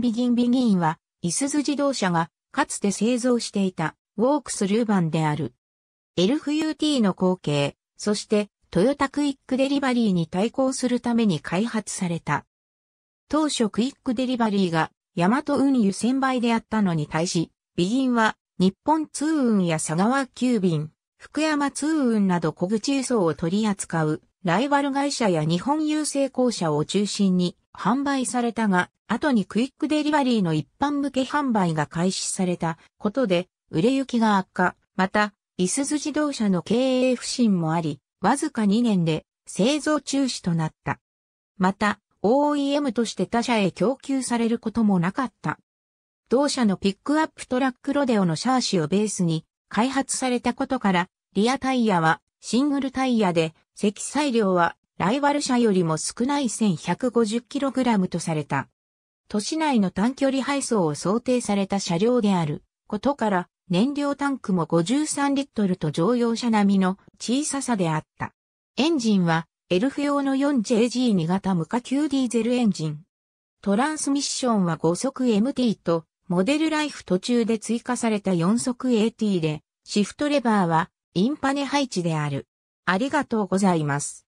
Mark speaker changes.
Speaker 1: ビギンビギンは、いすゞ自動車が、かつて製造していた、ウォークスルーバンである。LFUT の後継、そして、トヨタクイックデリバリーに対抗するために開発された。当初クイックデリバリーが、ヤマト運輸1000倍であったのに対し、ビギンは、日本通運や佐川急便、福山通運など小口輸送を取り扱う、ライバル会社や日本郵政公社を中心に販売されたが、後にクイックデリバリーの一般向け販売が開始されたことで、売れ行きが悪化、また、イスズ自動車の経営不振もあり、わずか2年で製造中止となった。また、OEM として他社へ供給されることもなかった。同社のピックアップトラックロデオのシャーシをベースに開発されたことから、リアタイヤはシングルタイヤで、積載量はライバル車よりも少ない 1150kg とされた。都市内の短距離配送を想定された車両であることから、燃料タンクも53リットルと乗用車並みの小ささであった。エンジンは、エルフ用の 4JG2 型無化 q ディーゼルエンジン。トランスミッションは5速 MT と、モデルライフ途中で追加された4速 AT で、シフトレバーはインパネ配置である。ありがとうございます。